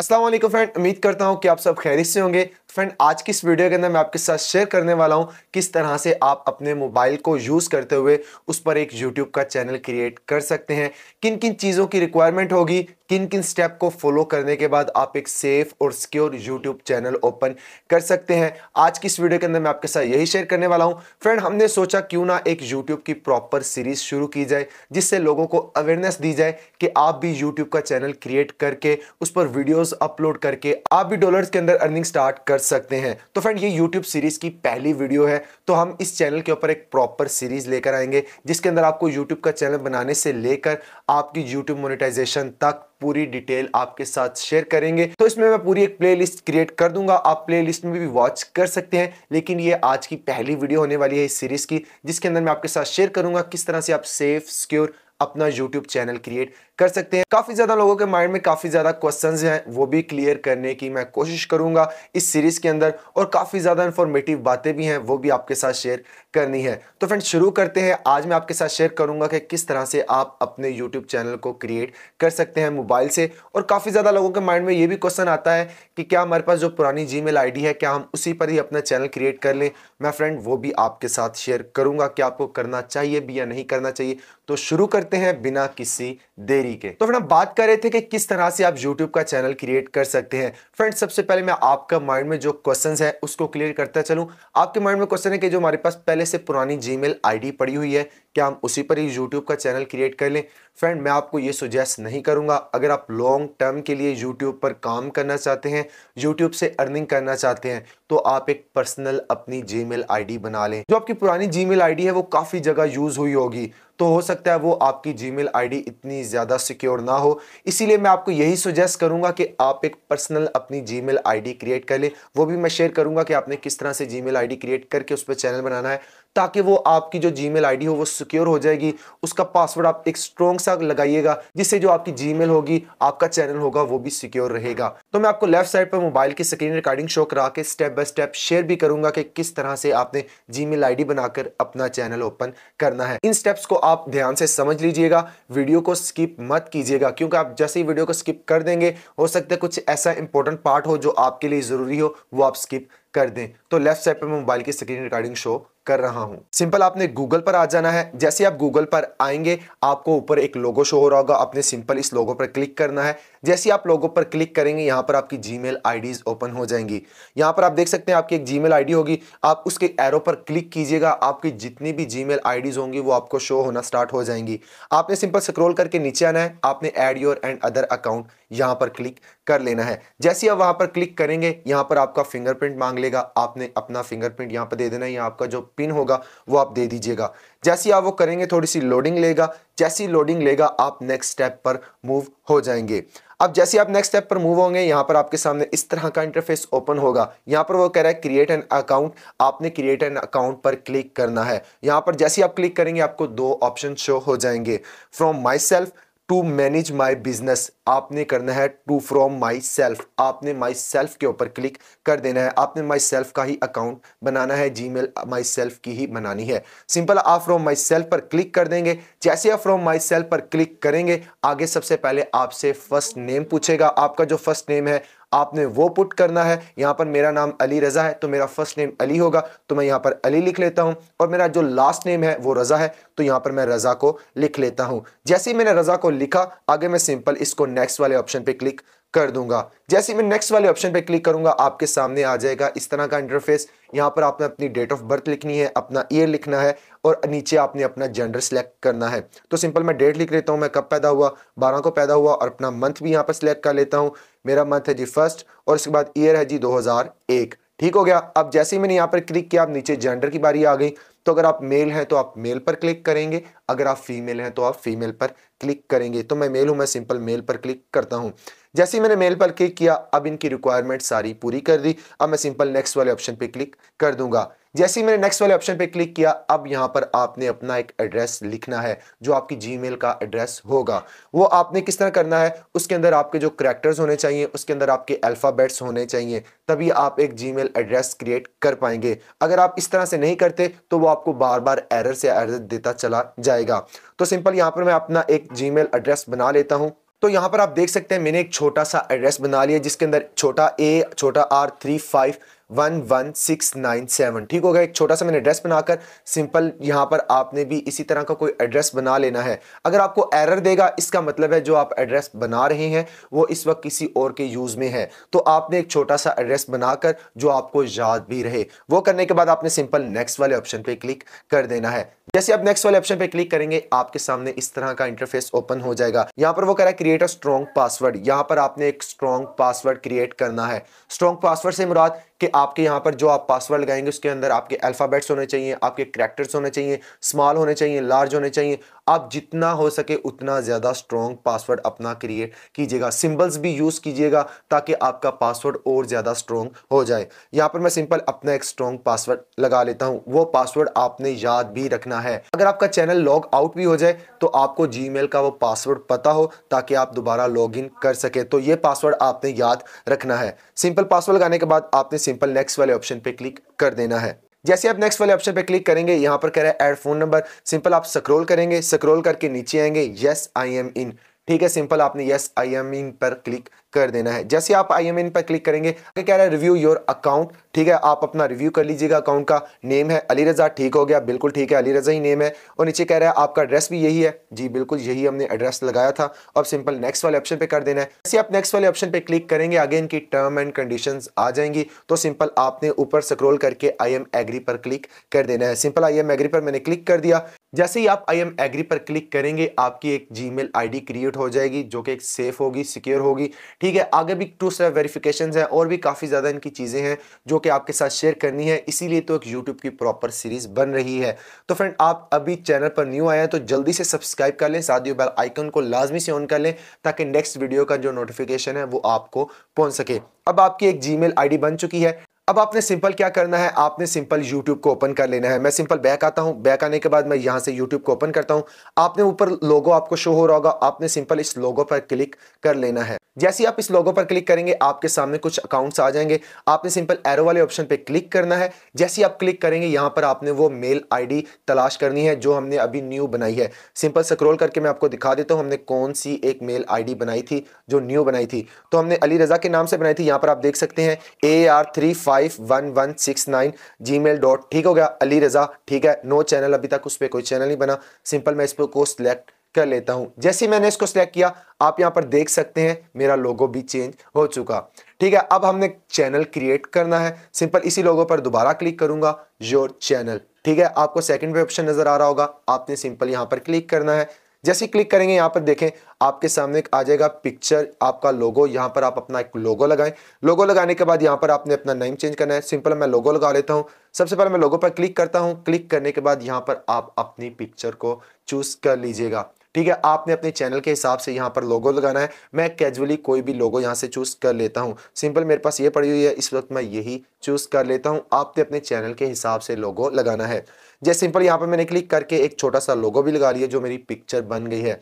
Aslam friend उम्मीद करता हूँ कि आप सब खैरिश से होंगे फ्रेंड आज की इस वीडियो के अंदर मैं आपके साथ शेयर करने वाला हूँ किस तरह से आप अपने मोबाइल को यूज़ करते हुए उस पर एक यूट्यूब का चैनल क्रिएट कर सकते हैं किन किन चीज़ों की रिक्वायरमेंट होगी किन किन स्टेप को फॉलो करने के बाद आप एक सेफ और सिक्योर यूट्यूब चैनल ओपन कर सकते हैं आज की इस वीडियो के अंदर मैं आपके साथ यही शेयर करने वाला हूं फ्रेंड हमने सोचा क्यों ना एक यूट्यूब की प्रॉपर सीरीज शुरू की जाए जिससे लोगों को अवेयरनेस दी जाए कि आप भी यूट्यूब का चैनल क्रिएट करके उस पर वीडियोज अपलोड करके आप भी डॉलर के अंदर अर्निंग स्टार्ट कर कर सकते हैं तो फ्रेंड ये यूट्यूब सीरीज़ की पहली वीडियो है तो हम इस चैनल के ऊपर एक प्रॉपर सीरीज़ लेकर आएंगे जिसके अंदर आपको यूट्यूब का चैनल बनाने से लेकर आपकी यूट्यूब मोनिटाइजेशन तक पूरी डिटेल आपके साथ शेयर करेंगे तो इसमें मैं पूरी एक प्लेलिस्ट क्रिएट कर दूंगा आप प्लेलिस्ट में भी वॉच कर सकते हैं लेकिन ये आज की पहली वीडियो होने वाली है इस सीरीज़ की जिसके अंदर मैं आपके साथ शेयर करूंगा किस तरह से आप सेफ सिक्योर अपना यूट्यूब चैनल क्रिएट कर सकते हैं काफी ज्यादा लोगों के माइंड में काफी ज्यादा क्वेश्चन हैं वो भी क्लियर करने की मैं कोशिश करूंगा इस सीरीज के अंदर और काफी ज्यादा इंफॉर्मेटिव बातें भी हैं वो भी आपके साथ शेयर करनी है तो फ्रेंड शुरू करते हैं आज मैं आपके साथ शेयर करूंगा कि किस तरह से आप अपने यूट्यूब चैनल को क्रिएट कर सकते हैं मोबाइल से और काफी ज्यादा लोगों के माइंड में ये भी क्वेश्चन आता है कि क्या हमारे पास जो पुरानी जी मेल है क्या हम उसी पर ही अपना चैनल क्रिएट कर लें मैं फ्रेंड वो भी आपके साथ शेयर करूंगा कि आपको करना चाहिए भी या नहीं करना चाहिए तो शुरू करते हैं बिना किसी देरी के तो फ्रेंड हम बात कर रहे थे कि किस तरह से आप यूट्यूब का चैनल क्रिएट कर सकते हैं फ्रेंड सबसे पहले मैं आपका माइंड में जो क्वेश्चन है उसको क्लियर करता चलूं आपके माइंड में क्वेश्चन है कि जो हमारे पास पहले से पुरानी जी मेल पड़ी हुई है क्या हम उसी पर ही यूट्यूब का चैनल क्रिएट कर लें फ्रेंड मैं आपको ये सुजेस्ट नहीं करूँगा अगर आप लॉन्ग टर्म के लिए यूट्यूब पर काम करना चाहते हैं यूट्यूब से अर्निंग करना चाहते हैं तो आप एक पर्सनल अपनी जी मेल बना लें जो आपकी पुरानी जी मेल है वो काफ़ी जगह यूज़ हुई होगी तो हो सकता है वो आपकी जी मेल इतनी ज़्यादा सिक्योर ना हो इसीलिए मैं आपको यही सुजेस्ट करूँगा कि आप एक पर्सनल अपनी जी मेल क्रिएट कर लें वो भी मैं शेयर करूँगा कि आपने किस तरह से जी मेल क्रिएट करके उस पर चैनल बनाना है ताकि वो आपकी जो जी मेल हो वो सिक्योर हो जाएगी उसका पासवर्ड आप एक स्ट्रॉन्ग सा लगाइएगा जिससे जो आपकी जी होगी आपका चैनल होगा वो भी सिक्योर रहेगा तो मैं आपको लेफ्ट साइड पर मोबाइल की स्क्रीन रिकॉर्डिंग शो करा के स्टेप बाय स्टेप शेयर भी करूंगा कि किस तरह से आपने जी मेल बनाकर अपना चैनल ओपन करना है इन स्टेप्स को आप ध्यान से समझ लीजिएगा वीडियो को स्किप मत कीजिएगा क्योंकि आप जैसे ही वीडियो को स्किप कर देंगे हो सकता है कुछ ऐसा इंपॉर्टेंट पार्ट हो जो आपके लिए ज़रूरी हो वो आप स्किप कर दें तो लेफ्ट साइड पर मोबाइल की स्क्रीन रिकॉर्डिंग शो कर रहा हूं सिंपल आपने गूगल पर आ जाना है जैसे आप गूगल पर आएंगे आपको ऊपर एक लोगो शो हो रहा होगा आपने सिंपल इस लोगो पर क्लिक करना है जैसे आप लोगो पर क्लिक करेंगे यहाँ पर आपकी जी मेल ओपन हो जाएंगी यहाँ पर आप देख सकते हैं आपकी एक जी मेल होगी आप उसके एरो पर क्लिक कीजिएगा आपकी जितनी भी जी मेल होंगी वो आपको शो होना स्टार्ट हो जाएंगी आपने सिंपल स्क्रोल करके नीचे आना है आपने add your another account यहां पर क्लिक कर लेना है जैसे आप वहां पर क्लिक करेंगे यहां पर आपका फिंगरप्रिंट मांग लेगा आपने अपना फिंगरप्रिंट यहां पर दे देना है या आपका जो पिन होगा वो आप दे दीजिएगा जैसे आप वो करेंगे थोड़ी सी लोडिंग लेगा जैसी लोडिंग लेगा आप नेक्स्ट स्टेप पर मूव हो जाएंगे अब जैसे आप नेक्स्ट स्टेप पर मूव होंगे यहां पर आपके सामने इस तरह का इंटरफेस ओपन होगा यहां पर वो कह रहा है क्रिएट एन अकाउंट आपने क्रिएट एन अकाउंट पर क्लिक करना है यहाँ पर जैसे आप क्लिक करेंगे आपको दो ऑप्शन शो हो जाएंगे from myself to manage my business आपने करना है टू फ्रॉम माई सेल्फ आपने माई सेल्फ के ऊपर क्लिक कर देना है आपने माई सेल्फ का ही अकाउंट बनाना है जी मेल माई सेल्फ की ही बनानी है सिंपल आप फ्रॉम माई सेल्फ पर क्लिक कर देंगे जैसे आप फ्रॉम माई सेल्फ पर क्लिक करेंगे आगे सबसे पहले आपसे फर्स्ट नेम पूछेगा आपका जो फर्स्ट नेम है आपने वो पुट करना है यहाँ पर मेरा नाम अली रज़ा है तो मेरा फर्स्ट नेम अली होगा तो मैं यहाँ पर अली लिख लेता हूँ और मेरा जो लास्ट नेम है वो रज़ा है तो यहाँ पर मैं रज़ा को लिख लेता हूँ जैसे ही मैंने रज़ा को लिखा आगे मैं सिंपल इसको नेक्स्ट वाले ऑप्शन पर क्लिक कर दूंगा जैसे मैं नेक्स्ट वाले ऑप्शन पे क्लिक करूंगा आपके सामने आ जाएगा इस तरह का इंटरफेस यहाँ पर आपने अपनी डेट ऑफ बर्थ लिखनी है अपना ईयर लिखना है और नीचे आपने अपना जेंडर सेलेक्ट करना है तो सिंपल मैं डेट लिख लेता हूँ मैं कब पैदा हुआ बारह को पैदा हुआ और अपना मंथ भी यहाँ पर सिलेक्ट कर लेता हूँ मेरा मंथ है जी फर्स्ट और इसके बाद ईयर है जी दो ठीक हो गया अब जैसे ही मैंने यहाँ पर क्लिक किया अब नीचे जेंडर की बारी आ गई तो अगर आप मेल हैं तो आप मेल पर क्लिक करेंगे अगर आप फीमेल हैं तो आप फीमेल पर क्लिक करेंगे तो मैं मेल हूँ मैं सिंपल मेल पर क्लिक करता हूँ जैसे ही मैंने मेल पर क्लिक किया अब इनकी रिक्वायरमेंट सारी पूरी कर दी अब मैं सिंपल नेक्स्ट वाले ऑप्शन पे क्लिक कर दूंगा जैसे ही मैंने नेक्स्ट वाले ऑप्शन पे क्लिक किया अब यहां पर आपने अपना एक एड्रेस लिखना है जो आपकी जीमेल का एड्रेस होगा वो आपने किस तरह करना है उसके अंदर आपके जो करेक्टर्स होने चाहिए उसके अंदर आपके अल्फ़ाबेट्स होने चाहिए तभी आप एक जीमेल एड्रेस क्रिएट कर पाएंगे अगर आप इस तरह से नहीं करते तो वो आपको बार बार एरर से एर देता चला जाएगा तो सिंपल यहाँ पर मैं अपना एक जी एड्रेस बना लेता हूँ तो यहाँ पर आप देख सकते हैं मैंने एक छोटा सा एड्रेस बना लिया जिसके अंदर छोटा ए छोटा R three five one one six nine seven ठीक होगा एक छोटा सा मैंने एड्रेस बनाकर सिंपल यहाँ पर आपने भी इसी तरह का कोई एड्रेस बना लेना है अगर आपको एरर देगा इसका मतलब है जो आप एड्रेस बना रहे हैं वो इस वक्त किसी और के यूज़ में है तो आपने एक छोटा सा एड्रेस बनाकर जो आपको याद भी रहे वो करने के बाद आपने सिंपल नेक्स्ट वाले ऑप्शन पर क्लिक कर देना है जैसे आप नेक्स्ट वाले ऑप्शन पे क्लिक करेंगे आपके सामने इस तरह का इंटरफेस ओपन हो जाएगा यहाँ पर वो कह रहा है क्रिएट अ स्ट्रॉन्ग पासवर्ड यहाँ पर आपने एक स्ट्रॉन्ग पासवर्ड क्रिएट करना है स्ट्रॉन्ग पासवर्ड से मुराद कि आपके यहाँ पर जो आप पासवर्ड लगाएंगे उसके अंदर आपके अल्फ़ाबेट्स होने चाहिए आपके करेक्टर्स होने चाहिए स्मॉल होने चाहिए लार्ज होने चाहिए आप जितना हो सके उतना ज़्यादा स्ट्रॉन्ग पासवर्ड अपना क्रिएट कीजिएगा सिंबल्स भी यूज़ कीजिएगा ताकि आपका पासवर्ड और ज़्यादा स्ट्रॉन्ग हो जाए यहाँ पर मैं सिंपल अपना एक स्ट्रॉन्ग पासवर्ड लगा लेता हूँ वो पासवर्ड आपने याद भी रखना है अगर आपका चैनल लॉग आउट भी हो जाए तो आपको जी का वो पासवर्ड पता हो ताकि आप दोबारा लॉग कर सके तो ये पासवर्ड आपने याद रखना है सिंपल पासवर्ड लगाने के बाद आपने सिंपल नेक्स्ट वाले ऑप्शन पे क्लिक कर देना है जैसे आप नेक्स्ट वाले ऑप्शन पे क्लिक करेंगे यहाँ पर कह रहा है ऐड फोन नंबर सिंपल आप स्क्रोल करेंगे स्क्रोल करके नीचे आएंगे यस आई एम इन ठीक है सिंपल आपने यस आई एम इन पर क्लिक कर देना है जैसे आप आई एम एन पर क्लिक करेंगे कह रहा है रिव्यू योर अकाउंट ठीक है आप अपना रिव्यू कर लीजिएगा अकाउंट का नेम है अली रज़ा ठीक हो गया बिल्कुल ठीक है अली रज़ा ही नेम है और नीचे कह रहा है आपका एड्रेस भी यही है जी बिल्कुल यही हमने एड्रेस लगाया था अब सिंपल नेक्स्ट वाले ऑप्शन पे कर देना है जैसे आप नेक्स्ट वाले ऑप्शन पे क्लिक करेंगे आगे इनकी टर्म एंड कंडीशन आ जाएंगी तो सिंपल आपने ऊपर स्क्रोल करके आई एम एग्री पर क्लिक कर देना है सिंपल आई एम एग्री पर मैंने क्लिक कर दिया जैसे ही आप आई एम एग्री पर क्लिक करेंगे आपकी एक जी मेल क्रिएट हो जाएगी जो कि एक सेफ होगी सिक्योर होगी ठीक है आगे भी टू स्टेप वेरिफिकेशन है और भी काफ़ी ज़्यादा इनकी चीज़ें हैं जो कि आपके साथ शेयर करनी है इसीलिए तो एक यूट्यूब की प्रॉपर सीरीज़ बन रही है तो फ्रेंड आप अभी चैनल पर न्यू आए हैं तो जल्दी से सब्सक्राइब कर लें साथ ही बेल आइकन को लाजमी से ऑन कर लें ताकि नेक्स्ट वीडियो का जो नोटिफिकेशन है वो आपको पहुंच सके अब आपकी एक जी मेल बन चुकी है अब आपने सिंपल क्या करना है आपने सिंपल यूट्यूब को ओपन कर लेना है मैं सिंपल बैक आता हूँ बैक आने के बाद मैं यहाँ से यूट्यूब को ओपन करता हूँ आपने ऊपर लोगो आपको शो हो रहा होगा आपने सिंपल इस लोगो पर क्लिक कर लेना है जैसे आप इस लोगो पर क्लिक करेंगे आपके सामने कुछ अकाउंट्स आ जाएंगे आपने सिंपल एरो वाले ऑप्शन पे क्लिक करना है जैसे आप क्लिक करेंगे यहाँ पर आपने वो मेल आईडी तलाश करनी है जो हमने अभी न्यू बनाई है सिंपल स्क्रोल करके मैं आपको दिखा देता हूँ हमने कौन सी एक मेल आईडी बनाई थी जो न्यू बनाई थी तो हमने अली रजा के नाम से बनाई थी यहाँ पर आप देख सकते हैं A R three five one one six nine Gmail dot ठीक हो गया अली रजा ठीक है नो चैनल अभी तक उस पर कोई चैनल नहीं बना सिंपल मैं इस पर को सिलेक्ट कर लेता हूं जैसे ही मैंने इसको सिलेक्ट किया आप यहां पर देख सकते हैं मेरा लोगो भी चेंज हो चुका ठीक है अब हमने चैनल क्रिएट करना है सिंपल इसी लोगो पर दोबारा क्लिक करूंगा योर चैनल ठीक है आपको सेकंड पे ऑप्शन नजर आ रहा होगा आपने सिंपल यहां पर क्लिक करना है जैसे क्लिक करेंगे यहां पर देखें आपके सामने आ जाएगा पिक्चर आपका लोगो यहाँ पर आप अपना एक लोगो लगाएं लोगो लगाने के बाद यहाँ पर आपने अपना नेम चेंज करना है सिंपल मैं लोगो लगा लेता हूँ सबसे पहले मैं लोगो पर क्लिक करता हूँ क्लिक करने के बाद यहाँ पर आप अपनी पिक्चर को चूज कर लीजिएगा ठीक है आपने अपने चैनल के हिसाब से यहाँ पर लोगो लगाना है मैं कैजुअली कोई भी लोगो यहाँ से चूज़ कर लेता हूँ सिंपल मेरे पास ये पड़ी हुई है इस वक्त मैं यही चूज़ कर लेता हूँ आपने अपने चैनल के हिसाब से लोगो लगाना है जैसे सिंपल यहाँ पर मैंने क्लिक करके एक छोटा सा लोगो भी लगा लिया जो मेरी पिक्चर बन गई है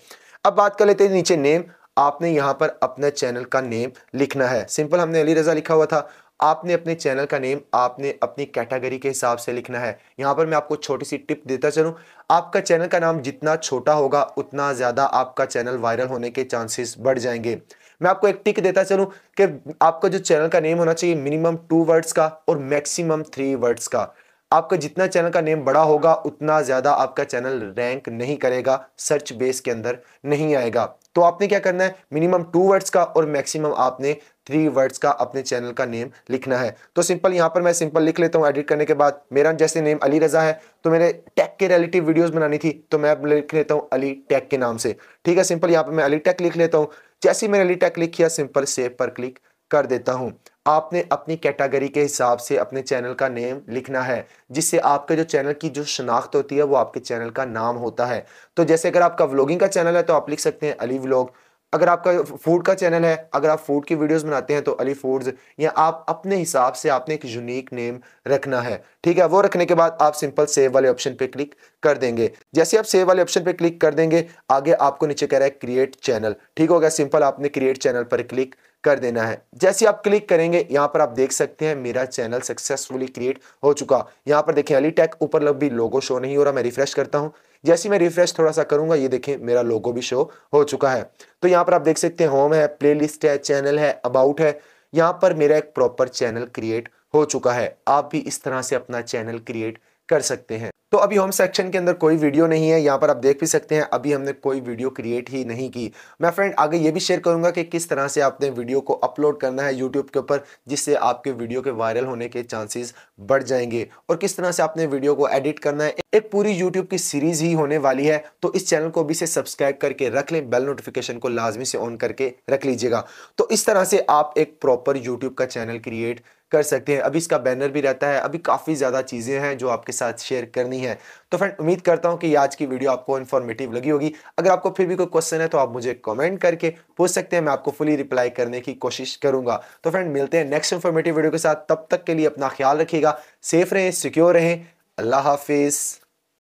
अब बात कर लेते हैं नीचे नेम आपने यहाँ पर अपने चैनल का नेम लिखना है सिंपल हमने अली रज़ा लिखा हुआ था आपने अपने चैनल का नेम आपने अपनी कैटेगरी के हिसाब से लिखना है यहाँ पर मैं आपको छोटी सी टिप देता चलूँ आपका चैनल का नाम जितना छोटा होगा उतना ज़्यादा आपका चैनल वायरल होने के चांसेस बढ़ जाएंगे मैं आपको एक टिक देता चलूँ कि आपका जो चैनल का नेम होना चाहिए मिनिमम टू वर्ड्स का और मैक्सिमम थ्री वर्ड्स का आपका जितना चैनल का नेम बड़ा होगा उतना ज़्यादा आपका चैनल रैंक नहीं करेगा सर्च बेस के अंदर नहीं आएगा तो आपने क्या करना है मिनिमम टू वर्ड्स का और मैक्सिमम आपने थ्री वर्ड्स का अपने चैनल का नेम लिखना है तो सिंपल यहां पर मैं सिंपल लिख लेता हूँ एडिट करने के बाद मेरा जैसे नेम अली रजा है तो मैंने टेक के रिलेटिव वीडियोस बनानी थी तो मैं लिख लेता हूं अली टेक के नाम से ठीक है सिंपल यहां पर मैं अली टेक लिख लेता हूं जैसे ही मैंने अली टेक लिख किया सिंपल सेव पर क्लिक कर देता हूँ आपने अपनी कैटेगरी के हिसाब से अपने चैनल का नेम लिखना है जिससे आपके जो चैनल की जो शनाख्त होती है वो आपके चैनल का नाम होता है तो जैसे अगर आपका व्लॉगिंग का चैनल है तो आप लिख सकते हैं अली व्लॉग अगर आपका फूड का चैनल है अगर आप फूड की वीडियोस बनाते हैं तो अली फूड्स या आप अपने हिसाब से आपने एक यूनिक नेम रखना है ठीक है वो रखने के बाद आप सिंपल सेव वाले ऑप्शन पे क्लिक कर देंगे जैसे आप सेव वाले ऑप्शन पे क्लिक कर देंगे आगे आपको नीचे कह रहा है क्रिएट चैनल ठीक हो गया सिंपल आपने क्रिएट चैनल पर क्लिक कर देना है जैसे आप क्लिक करेंगे यहाँ पर आप देख सकते हैं मेरा चैनल सक्सेसफुली क्रिएट हो चुका यहाँ पर देखें अली टेक ऊपर लग भी लोगो शो नहीं हो रहा मैं रिफ्रेश करता हूँ जैसे मैं रिफ्रेश थोड़ा सा करूंगा ये देखें मेरा लोगो भी शो हो चुका है तो यहाँ पर आप देख सकते हैं होम है प्ले है चैनल है अबाउट है यहाँ पर मेरा एक प्रॉपर चैनल क्रिएट हो चुका है आप भी इस तरह से अपना चैनल क्रिएट कर सकते हैं तो अभी होम सेक्शन के अंदर कोई वीडियो नहीं है यहाँ पर आप देख भी सकते हैं अभी हमने कोई वीडियो क्रिएट ही नहीं की मैं फ्रेंड आगे ये भी शेयर करूंगा कि किस तरह से आपने वीडियो को अपलोड करना है यूट्यूब के ऊपर जिससे आपके वीडियो के वायरल होने के चांसेस बढ़ जाएंगे और किस तरह से आपने वीडियो को एडिट करना है एक पूरी यूट्यूब की सीरीज ही होने वाली है तो इस चैनल को अभी से सब्सक्राइब करके रख लें बेल नोटिफिकेशन को लाजमी से ऑन करके रख लीजिएगा तो इस तरह से आप एक प्रॉपर यूट्यूब का चैनल क्रिएट कर सकते हैं अभी इसका बैनर भी रहता है अभी काफ़ी ज़्यादा चीज़ें हैं जो आपके साथ शेयर करनी है तो फ्रेंड उम्मीद करता हूँ कि आज की वीडियो आपको इन्फॉर्मेटिव लगी होगी अगर आपको फिर भी कोई क्वेश्चन है तो आप मुझे कमेंट करके पूछ सकते हैं मैं आपको फुली रिप्लाई करने की कोशिश करूंगा तो फ्रेंड मिलते हैं नेक्स्ट इन्फॉर्मेटिव वीडियो के साथ तब तक के लिए अपना ख्याल रखिएगा सेफ रहें सिक्योर रहें अल्लाह हाफिज़